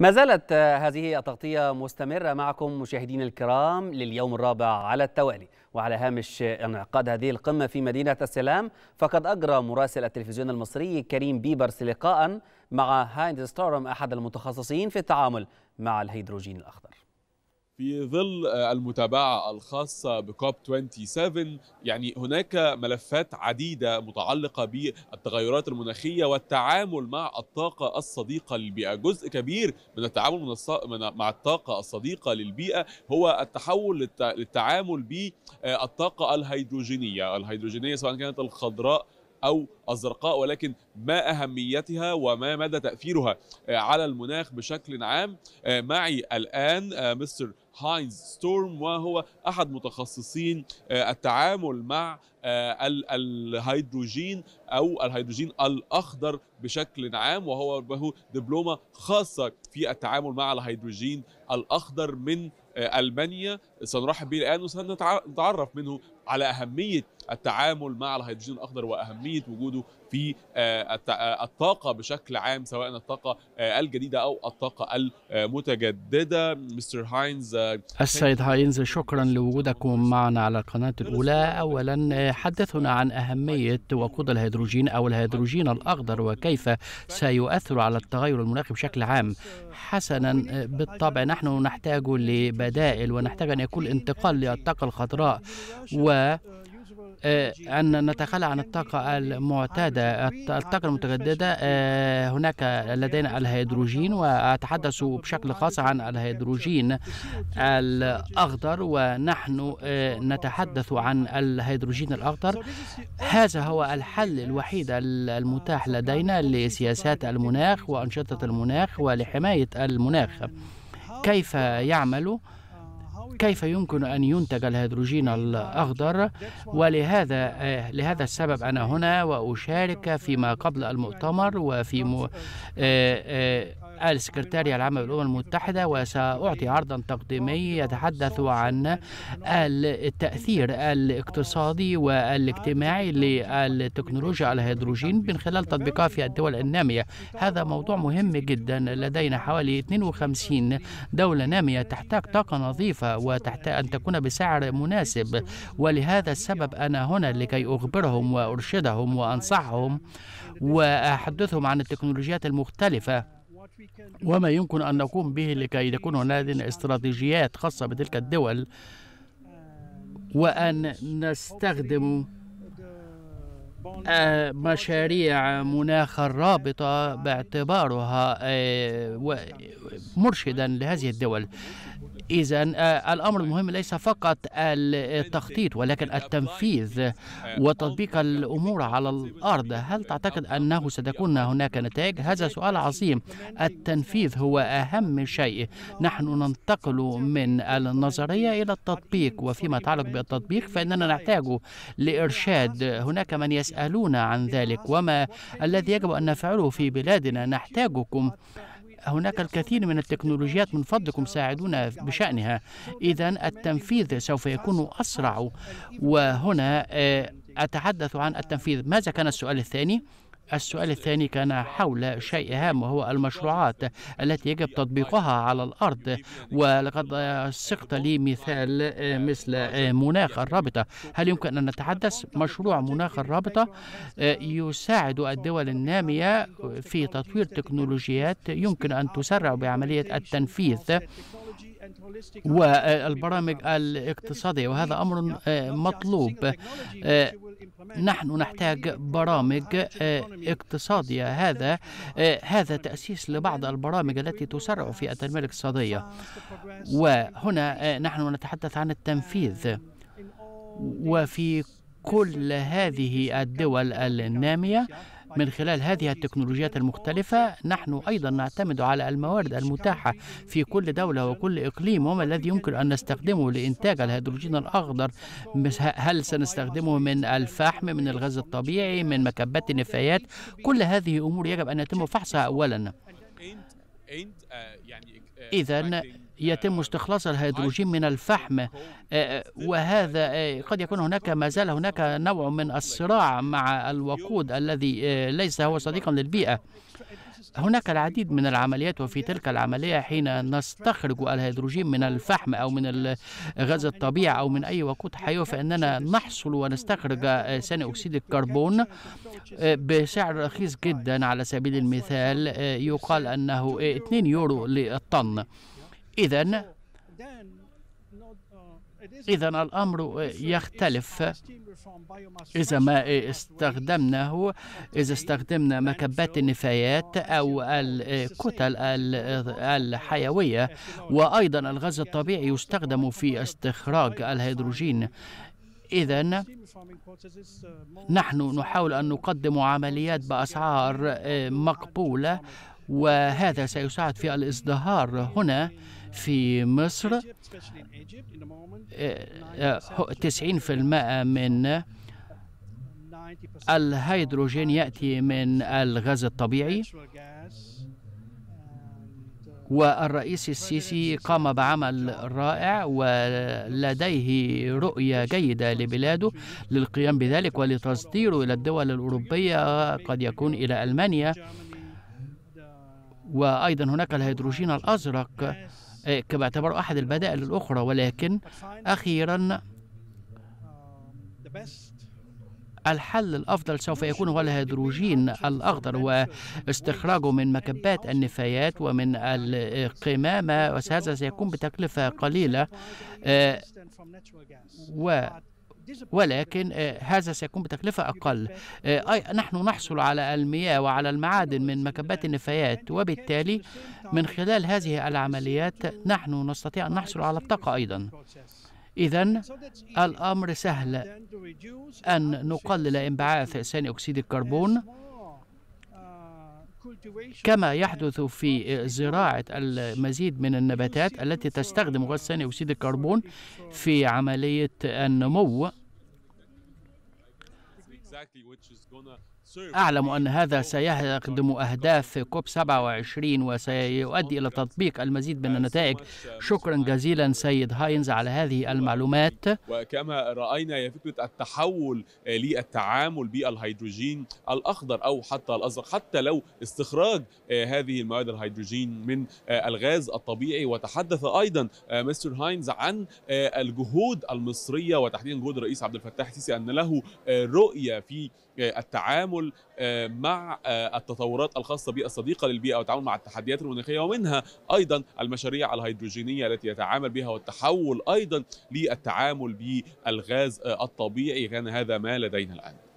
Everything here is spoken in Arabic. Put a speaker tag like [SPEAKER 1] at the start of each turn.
[SPEAKER 1] ما زالت هذه التغطية مستمرة معكم مشاهدينا الكرام لليوم الرابع على التوالي وعلى هامش انعقاد هذه القمة في مدينة السلام فقد أجرى مراسل التلفزيون المصري كريم بيبرس لقاء مع هايند ستورم أحد
[SPEAKER 2] المتخصصين في التعامل مع الهيدروجين الأخضر في ظل آه، المتابعة الخاصة بكوب 27 يعني هناك ملفات عديدة متعلقة بالتغيرات المناخية والتعامل مع الطاقة الصديقة للبيئة جزء كبير من التعامل من الص... من... مع الطاقة الصديقة للبيئة هو التحول للت... للتعامل بالطاقة آه، الهيدروجينية الهيدروجينية سواء كانت الخضراء أو الزرقاء ولكن ما أهميتها وما مدى تأثيرها آه، على المناخ بشكل عام معي الآن مستر هاينز ستورم وهو احد متخصصين آه، التعامل مع آه، الهيدروجين او الهيدروجين الاخضر بشكل عام وهو له دبلومه خاصه في التعامل مع الهيدروجين الاخضر من آه، المانيا سنرحب به الان وسنتعرف منه على اهميه التعامل مع الهيدروجين الاخضر واهميه وجوده في الطاقه بشكل عام سواء الطاقه الجديده او الطاقه المتجدده مستر هاينز السيد
[SPEAKER 1] هاينز شكرا لوجودكم معنا على القناة الأولى أولا حدثنا عن أهمية وقود الهيدروجين أو الهيدروجين الأخضر وكيف سيؤثر على التغير المناخي بشكل عام حسنا بالطبع نحن نحتاج لبدائل ونحتاج أن يكون انتقال للطاقة الخضراء و آه، أن نتخلى عن الطاقة المعتادة الطاقة المتجددة آه، هناك لدينا الهيدروجين وأتحدث بشكل خاص عن الهيدروجين الأخضر ونحن آه، نتحدث عن الهيدروجين الأخضر هذا هو الحل الوحيد المتاح لدينا لسياسات المناخ وأنشطة المناخ ولحماية المناخ كيف يعمل؟ كيف يمكن أن ينتج الهيدروجين الأخضر ولهذا آه، لهذا السبب أنا هنا وأشارك فيما قبل المؤتمر وفي م... آه، آه، السكرتارية العامة للأمم المتحدة وسأعطي عرضا تقديمي يتحدث عن التأثير الاقتصادي والاجتماعي للتكنولوجيا الهيدروجين من خلال تطبيقها في الدول النامية هذا موضوع مهم جدا لدينا حوالي 52 دولة نامية تحتاج طاقة نظيفة وتحت أن تكون بسعر مناسب ولهذا السبب أنا هنا لكي أخبرهم وأرشدهم وأنصحهم وأحدثهم عن التكنولوجيات المختلفة وما يمكن أن نقوم به لكي تكون هناك استراتيجيات خاصة بتلك الدول وأن نستخدم مشاريع مناخ الرابطة باعتبارها آه، مرشدا لهذه الدول إذا آه، الأمر المهم ليس فقط التخطيط ولكن التنفيذ وتطبيق الأمور على الأرض هل تعتقد أنه ستكون هناك نتائج؟ هذا سؤال عظيم التنفيذ هو أهم شيء نحن ننتقل من النظرية إلى التطبيق وفيما يتعلق بالتطبيق فإننا نحتاج لإرشاد هناك من يس يسألون عن ذلك وما الذي يجب أن نفعله في بلادنا نحتاجكم هناك الكثير من التكنولوجيات من فضلكم ساعدونا بشأنها إذا التنفيذ سوف يكون أسرع وهنا آه، أتحدث عن التنفيذ ماذا كان السؤال الثاني؟ السؤال الثاني كان حول شيء هام وهو المشروعات التي يجب تطبيقها على الأرض ولقد سقت لي مثال مثل مناخ الرابطة هل يمكن أن نتحدث مشروع مناخ الرابطة يساعد الدول النامية في تطوير تكنولوجيات يمكن أن تسرع بعملية التنفيذ والبرامج الاقتصادية وهذا أمر مطلوب نحن نحتاج برامج آه، اقتصادية هذا آه، هذا تأسيس لبعض البرامج التي تسرع في التنمية الاقتصادية وهنا آه، نحن نتحدث عن التنفيذ وفي كل هذه الدول النامية من خلال هذه التكنولوجيات المختلفة نحن أيضا نعتمد على الموارد المتاحة في كل دولة وكل إقليم وما الذي يمكن أن نستخدمه لإنتاج الهيدروجين الأخضر هل سنستخدمه من الفحم من الغاز الطبيعي من مكبات النفايات كل هذه أمور يجب أن يتم فحصها أولا آه، يعني، آه، إذا آه، يتم استخلاص الهيدروجين من الفحم وهذا قد يكون هناك ما زال هناك نوع من الصراع مع الوقود الذي ليس هو صديقا للبيئة هناك العديد من العمليات وفي تلك العملية حين نستخرج الهيدروجين من الفحم أو من غاز الطبيعة أو من أي وقود حيوي فإننا نحصل ونستخرج ثاني أكسيد الكربون آه، بسعر رخيص جدا على سبيل المثال آه، يقال أنه 2 يورو للطن إذا إذا الأمر يختلف إذا ما استخدمناه إذا استخدمنا مكبات النفايات أو الكتل الحيوية وأيضا الغاز الطبيعي يستخدم في استخراج الهيدروجين إذا نحن نحاول أن نقدم عمليات بأسعار مقبولة وهذا سيساعد في الازدهار هنا في مصر 90% من الهيدروجين يأتي من الغاز الطبيعي والرئيس السيسي قام بعمل رائع ولديه رؤية جيدة لبلاده للقيام بذلك ولتصديره إلى الدول الأوروبية قد يكون إلى ألمانيا وأيضا هناك الهيدروجين الأزرق إيه، اعتبر أحد البدائل الأخرى ولكن أخيرا الحل الأفضل سوف يكون هو الهيدروجين الأخضر واستخراجه من مكبات النفايات ومن القمامة وهذا سيكون بتكلفة قليلة إيه، و ولكن آه، هذا سيكون بتكلفة أقل آه، نحن نحصل على المياه وعلى المعادن من مكبات النفايات وبالتالي من خلال هذه العمليات نحن نستطيع أن نحصل على الطاقة أيضا إذا الأمر سهل أن نقلل انبعاث ثاني أكسيد الكربون كما يحدث في زراعة المزيد من النباتات التي تستخدم غاز ثاني أكسيد الكربون في عملية النمو أعلم أن هذا سيخدم أهداف كوب 27 وسيؤدي إلى تطبيق المزيد من النتائج uh, شكرا جزيلا سيد هاينز على هذه المعلومات
[SPEAKER 2] وكما رأينا هي فكرة التحول آه، للتعامل بالهيدروجين الأخضر أو حتى الأزرق حتى لو استخراج آه، هذه المواد الهيدروجين من آه، الغاز الطبيعي وتحدث أيضا مستر هاينز عن الجهود المصرية وتحديدا جهود الرئيس عبد الفتاح السيسي أن له رؤية في آه، التعامل آه، مع آه، التطورات الخاصة بالصديقة للبيئة والتعامل مع التحديات المناخية ومنها أيضا المشاريع الهيدروجينية التي يتعامل بها والتحول أيضا للتعامل بالغاز الطبيعي كان هذا ما لدينا الآن